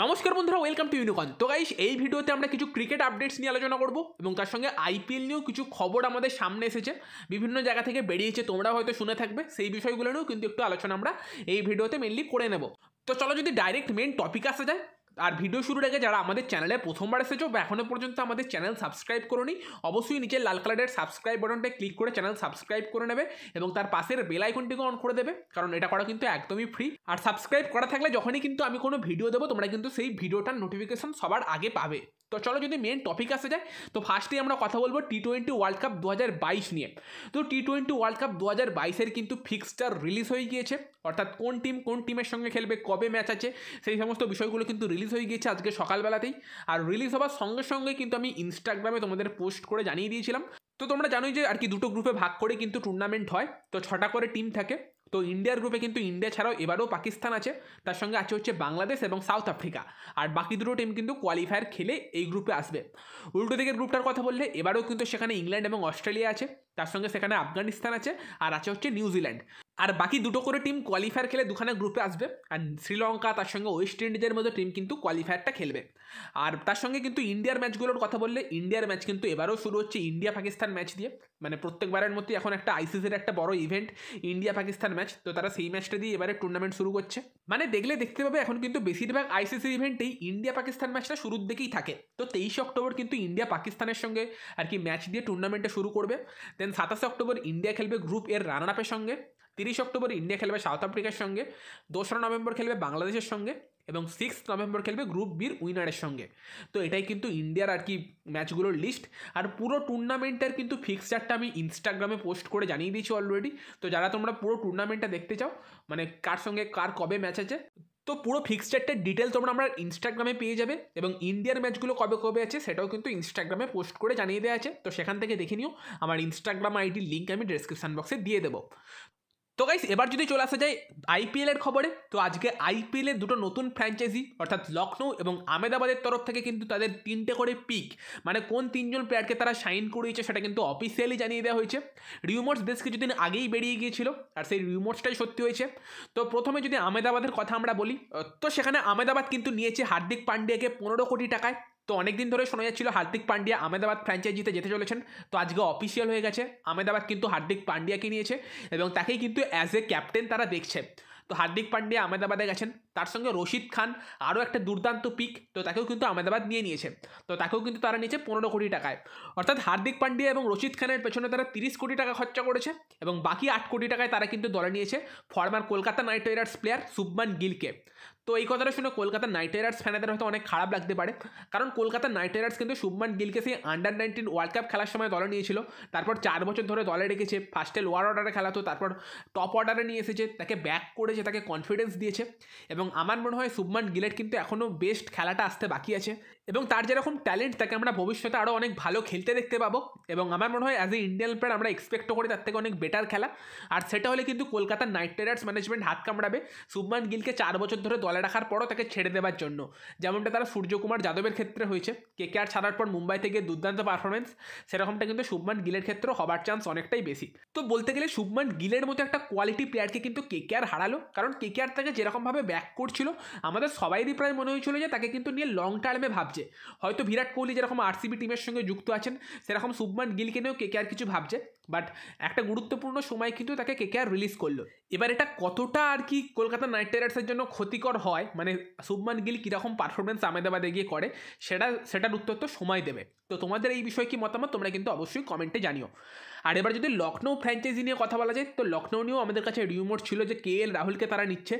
নমস্কার বন্ধুরা welcome to ইউনিকন তো গাইস এই ভিডিওতে আমরা কিছু ক্রিকেট আপডেটস নিয়ে আলোচনা করব এবং তার সঙ্গে আইপিএল নিয়েও কিছু খবর আমাদের সামনে এসেছে বিভিন্ন জায়গা থেকে বেরিয়েছে তোমরা হয়তো শুনে থাকবে সেই বিষয়গুলো নিয়েও কিন্তু একটু আলোচনা আমরা এই ভিডিওতে মেনলি করে নেব তো চলো যদি ডাইরেক্ট মেন টপিক আসা যায় আর ভিডিও শুরুর আগে যারা আমাদের চ্যানেলে প্রথমবার এসেছো বা এখনও পর্যন্ত আমাদের চ্যানেল সাবস্ক্রাইব করোনি অবশ্যই নিচে লাল কালারের সাবস্ক্রাইব বাটনটা ক্লিক করে চ্যানেল সাবস্ক্রাইব করে নেবে এবং তার পাশের বেল আইকনটিকে অন করে দেবে কারণ এটা করা কিন্তু একদমই ফ্রি আর সাবস্ক্রাইব করা থাকলে যখনই কিন্তু আমি কোনো ভিডিও দেবো তোমরা কিন্তু সেই ভিডিওটার নোটিফিকেশন সবার আগে পাবে তো চলো যদি মেন টপিক আসে যায় তো ফার্স্টেই আমরা কথা বলবো টি টোয়েন্টি ওয়ার্ল্ড কাপ দু হাজার বাইশ নিয়ে তো টি টোয়েন্টি ওয়ার্ল্ড কাপ দু হাজার বাইশের কিন্তু ফিক্সচার রিলিজ হয়ে গিয়েছে অর্থাৎ কোন টিম কোন টিমের সঙ্গে খেলবে কবে ম্যাচ আছে সেই সমস্ত বিষয়গুলো কিন্তু রিলিজ রিলিজ হয়ে গিয়েছে আজকে সকালবেলাতেই আর রিলিজ হওয়ার সঙ্গে সঙ্গে কিন্তু আমি ইনস্টাগ্রামে তোমাদের পোস্ট করে জানিয়ে দিয়েছিলাম তো তোমরা জানোই যে আর কি দুটো গ্রুপে ভাগ করে কিন্তু টুর্নামেন্ট হয় তো ছটা করে টিম থাকে তো ইন্ডিয়ার গ্রুপে কিন্তু ইন্ডিয়া ছাড়াও এবারও পাকিস্তান আছে তার সঙ্গে আছে হচ্ছে বাংলাদেশ এবং সাউথ আফ্রিকা আর বাকি দুটো টিম কিন্তু কোয়ালিফায়ার খেলে এই গ্রুপে আসবে উল্টো দিকের গ্রুপটার কথা বললে এবারও কিন্তু সেখানে ইংল্যান্ড এবং অস্ট্রেলিয়া আছে তার সঙ্গে সেখানে আফগানিস্তান আছে আর আছে হচ্ছে নিউজিল্যান্ড আর বাকি দুটো করে টিম কোয়ালিফায়ার খেলে দুখানা গ্রুপে আসবে আর শ্রীলঙ্কা তার সঙ্গে ওয়েস্ট ইন্ডিজের মতো টিম কিন্তু কোয়ালিফায়ারটা খেলবে আর তার সঙ্গে কিন্তু ইন্ডিয়ার ম্যাচগুলোর কথা বললে ইন্ডিয়ার ম্যাচ কিন্তু এবারও শুরু হচ্ছে ইন্ডিয়া পাকিস্তান ম্যাচ দিয়ে মানে প্রত্যেকবারের মধ্যে এখন একটা আইসিসির একটা বড় ইভেন্ট ইন্ডিয়া পাকিস্তান ম্যাচ তো তারা সেই ম্যাচটা দিয়ে এবারে টুর্নামেন্ট শুরু করছে মানে দেখলে দেখতে পাবে এখন কিন্তু বেশিরভাগ আইসিসি ইভেন্টেই ইন্ডিয়া পাকিস্তান ম্যাচটা শুরুর দিকেই থাকে তো তেইশে অক্টোবর কিন্তু ইন্ডিয়া পাকিস্তানের সঙ্গে আর কি ম্যাচ দিয়ে টুর্নামেন্টটা শুরু করবে দেন সাতাশে অক্টোবর ইন্ডিয়া খেলবে গ্রুপ এর রানার আপের সঙ্গে তিরিশ অক্টোবর ইন্ডিয়া খেলবে সাউথ আফ্রিকার সঙ্গে দোসরা নভেম্বর খেলবে বাংলাদেশের সঙ্গে এবং সিক্স নভেম্বর খেলবে গ্রুপ বির উইনারের সঙ্গে তো এটাই কিন্তু ইন্ডিয়ার আর কি ম্যাচগুলোর লিস্ট আর পুরো টুর্নামেন্টের কিন্তু ফিক্সচারটা আমি ইনস্টাগ্রামে পোস্ট করে জানিয়ে দিয়েছি অলরেডি তো যারা তোমরা পুরো টুর্নামেন্টটা দেখতে চাও মানে কার সঙ্গে কার কবে ম্যাচ আছে তো পুরো ফিক্সচারটার ডিটেল তোমরা আমরা ইনস্টাগ্রামে পেয়ে যাবে এবং ইন্ডিয়ার ম্যাচগুলো কবে কবে আছে সেটাও কিন্তু ইনস্টাগ্রামে পোস্ট করে জানিয়ে দেওয়া আছে তো সেখান থেকে দেখে নিও আমার ইনস্টাগ্রাম আইডির লিঙ্ক আমি ডিসক্রিপশান বক্সে দিয়ে দেবো তো গাইস এবার যদি চলে আসা যায় আইপিএলের খবরে তো আজকে আইপিএলের দুটো নতুন ফ্র্যাঞ্চাইজি অর্থাৎ লখনৌ এবং আহমেদাবাদের তরফ থেকে কিন্তু তাদের তিনটে করে পিক মানে কোন তিনজন প্লেয়ারকে তারা সাইন করিয়েছে সেটা কিন্তু অফিসিয়ালি জানিয়ে দেওয়া হয়েছে রিউমোর্স বেশ কিছুদিন আগেই বেরিয়ে গিয়েছিল আর সেই রিউমোর্সটাই সত্যি হয়েছে তো প্রথমে যদি আহমেদাবাদের কথা আমরা বলি তো সেখানে আহমেদাবাদ কিন্তু নিয়েছে হার্দিক পান্ডিয়াকে পনেরো কোটি টাকায় তো অনেকদিন ধরে শোনা যাচ্ছিল হার্দিক পান্ডিয়া আহমেদাবাদ ফ্র্যাঞ্চাইজিতে যেতে চলেছেন তো আজকে অফিসিয়াল হয়ে গেছে আমেদাবাদ কিন্তু হার্দিক পান্ডিয়াকে নিয়েছে এবং তাকেই কিন্তু অ্যাজ এ ক্যাপ্টেন তারা দেখছে তো হার্দিক পান্ডিয়া আমেদাবাদে গেছেন তার সঙ্গে রশিদ খান আরও একটা দুর্দান্ত পিক তো তাকেও কিন্তু আমেদাবাদ নিয়ে নিয়েছে তো তাকেও কিন্তু তারা নিয়েছে পনেরো কোটি টাকায় অর্থাৎ হার্দিক পান্ডিয়া এবং রশিদ খানের পেছনে তারা তিরিশ কোটি টাকা খরচা করেছে এবং বাকি আট কোটি টাকায় তারা কিন্তু দলে নিয়েছে former Kolkata Knight Riders player Shubman গিলকে তো এই কথাটা শুনে কলকাতা নাইট রাইডার্স ফ্যানেদের হয়তো অনেক খারাপ লাগতে পারে কারণ কলকাতা নাইট রাইডার্স কিন্তু শুভমান গিলকে সেই আন্ডার নাইনটিন ওয়ার্ল্ড কাপ খেলার সময় দলে নিয়েছিল তারপর চার বছর ধরে দলে রেখেছে ফার্স্টে লোয়ার অর্ডারে খেলাতো তারপর টপ অর্ডারে নিয়ে এসেছে তাকে ব্যাক করেছে তাকে কনফিডেন্স দিয়েছে এবং আমার মনে হয় শুভমান গিলের কিন্তু এখনও বেস্ট খেলাটা আসতে বাকি আছে এবং তার যেরকম ট্যালেন্ট তাকে আমরা ভবিষ্যতে আরও অনেক ভালো খেলতে দেখতে পাবো এবং আমার মনে হয় অ্যাজ এ ইন্ডিয়ান প্লেয়ার আমরা এক্সপেক্টও করি তার থেকে অনেক বেটার খেলা আর সেটা হলে কিন্তু কলকাতার নাইট রাইডার্স ম্যানেজমেন্ট হাত কামড়াবে শুভমান গিলকে চার বছর ধরে দলে রাখার পরও তাকে ছেড়ে দেওয়ার জন্য যেমনটা তারা সূর্যকুমার যাদবের ক্ষেত্রে হয়েছে কে কে আর ছাড়ার পর মুম্বাই থেকে দুর্দান্ত পারফরমেন্স সেরকমটা কিন্তু শুভমান গিলের ক্ষেত্রে হবার চান্স অনেকটাই বেশি তো বলতে গেলে শুভমান গিলের মতো একটা কোয়ালিটি প্লেয়ারকে কিন্তু কে কে আর হারালো কারণ কে কে আর তাকে যেরকমভাবে ব্যাক করছিল আমাদের সবাইরই প্রায় মনে হয়েছিল যে তাকে কিন্তু নিয়ে লং টার্মে ভাব ভাবছে হয়তো বিরাট কোহলি যেরকম আরসিবি টিমের সঙ্গে যুক্ত আছেন সেরকম শুভমান গিলকে নিয়েও কে আর কিছু ভাবছে বাট একটা গুরুত্বপূর্ণ সময় কিন্তু তাকে কে আর রিলিজ করলো এবার এটা কতটা আর কি কলকাতা নাইট রাইডার্সের জন্য ক্ষতিকর হয় মানে শুভমান গিল কীরকম পারফরমেন্স আমেদাবাদে গিয়ে করে সেটা সেটার উত্তর তো সময় দেবে তো তোমাদের এই বিষয়ে কি মতামত তোমরা কিন্তু অবশ্যই কমেন্টে জানিও আর এবার যদি লখনৌ ফ্র্যাঞ্চাইজি নিয়ে কথা বলা যায় তো লখনৌ নিয়েও আমাদের কাছে রিউমোট ছিল যে কে এল রাহুলকে তারা নিচ্ছে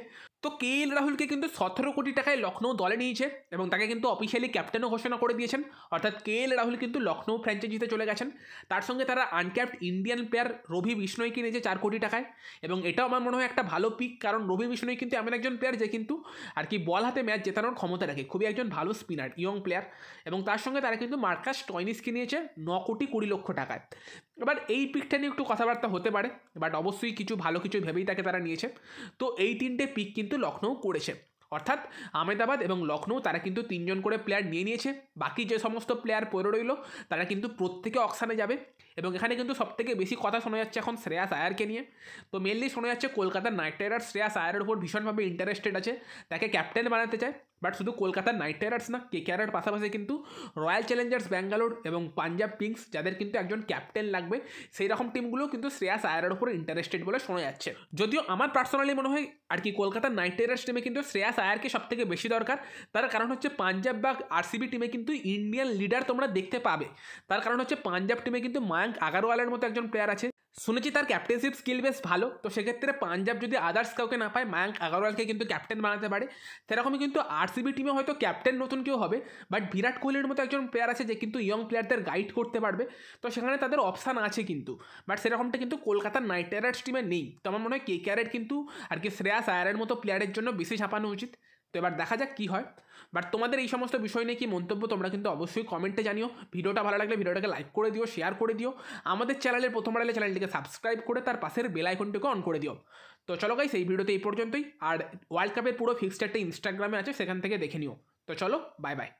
তো কে এল রাহুলকে কিন্তু সতেরো কোটি টাকায় লখনৌ দলে নিয়েছে এবং তাকে কিন্তু অফিসিয়ালি ক্যাপ্টেনও ঘোষণা করে দিয়েছেন অর্থাৎ কে এল রাহুল কিন্তু লখনৌ ফ্র্যাঞ্চাইজিতে চলে গেছেন তার সঙ্গে তারা uncapped Indian player Ravi Bishnoi কিনেছে চার কোটি টাকায় এবং এটাও আমার মনে হয় একটা ভালো পিক কারণ রবি বিষ্ণয় কিন্তু এমন একজন প্লেয়ার যে কিন্তু আর কি বল হাতে ম্যাচ জেতানোর ক্ষমতা রাখে খুবই একজন ভালো স্পিনার ইয়ং প্লেয়ার এবং তার সঙ্গে তারা কিন্তু মার্কাস টয়নিস নিয়েছে ন কোটি কুড়ি লক্ষ টাকায় এবার এই পিকটা নিয়ে একটু কথাবার্তা হতে পারে বাট অবশ্যই কিছু ভালো কিছু ভেবেই তাকে তারা নিয়েছে তো এই তিনটে পিক কিন্তু কিন্তু লখনৌ করেছে অর্থাৎ আহমেদাবাদ এবং লখনৌ তারা কিন্তু তিনজন করে প্লেয়ার নিয়ে নিয়েছে বাকি যে সমস্ত প্লেয়ার পড়ে রইল তারা কিন্তু প্রত্যেকে অক্সানে যাবে এবং এখানে কিন্তু সবথেকে বেশি কথা শোনা যাচ্ছে এখন শ্রেয়াস আয়ারকে নিয়ে তো মেনলি শোনা যাচ্ছে কলকাতার নাইট রাইডার্স শ্রেয়াস আয়ারের উপর ভীষণভাবে ইন্টারেস্টেড আছে তাকে ক্যাপ্টেন বানাতে চায় বাট শুধু কলকাতার নাইট রাইডার্স না কেয়ারের পাশাপাশি কিন্তু রয়্যাল চ্যালেঞ্জার্স ব্যাঙ্গালোর এবং পাঞ্জাব কিংস যাদের কিন্তু একজন ক্যাপ্টেন লাগবে সেই রকম টিমগুলো কিন্তু শ্রেয়াস আয়ারের উপর ইন্টারেস্টেড বলে শোনা যাচ্ছে যদিও আমার পার্সোনালি মনে হয় আর কি কলকাতার নাইট রাইডার্স টিমে কিন্তু শ্রেয়াস আয়ারকে সবথেকে বেশি দরকার তার কারণ হচ্ছে পাঞ্জাব বা আরসিবি টিমে কিন্তু ইন্ডিয়ান লিডার তোমরা দেখতে পাবে তার কারণ হচ্ছে পাঞ্জাব টিমে কিন্তু মা মায়াঙ্ক আগারওয়ালের মতো একজন প্লেয়ার আছে শুনেছি তার ক্যাপ্টেনশিপ স্কিল বেশ ভালো তো সেক্ষেত্রে পাঞ্জাব যদি আদার্স কাউকে না পায় মায়াঙ্ক আগারওয়ালকে কিন্তু ক্যাপ্টেন বানাতে পারে সেরকমই কিন্তু আরসিবি টিমে হয়তো ক্যাপ্টেন নতুন কেউ হবে বাট বিরাট কোহলির মতো একজন প্লেয়ার আছে যে কিন্তু ইয়ং প্লেয়ারদের গাইড করতে পারবে তো সেখানে তাদের অপশান আছে কিন্তু বাট সেরকমটা কিন্তু কলকাতার নাইট রাইডার্স টিমে নেই তো আমার মনে হয় কে কেয়ারের কিন্তু আর কি শ্রেয়াস আয়ারের মতো প্লেয়ারের জন্য বেশি ছাপানো উচিত তো এবার দেখা যাক কী হয় বাট তোমাদের এই সমস্ত বিষয় নিয়ে কি মন্তব্য তোমরা কিন্তু অবশ্যই কমেন্টে জানিও ভিডিওটা ভালো লাগলে ভিডিওটাকে লাইক করে দিও শেয়ার করে দিও আমাদের চ্যানেলের প্রথম আড়ালে চ্যানেলটিকে সাবস্ক্রাইব করে তার পাশের বেল আইকনটিকে অন করে দিও তো চলো গাইস এই ভিডিওতে এই পর্যন্তই আর ওয়ার্ল্ড কাপের পুরো ফিক্সড একটা ইনস্টাগ্রামে আছে সেখান থেকে দেখে নিও তো চলো বাই বাই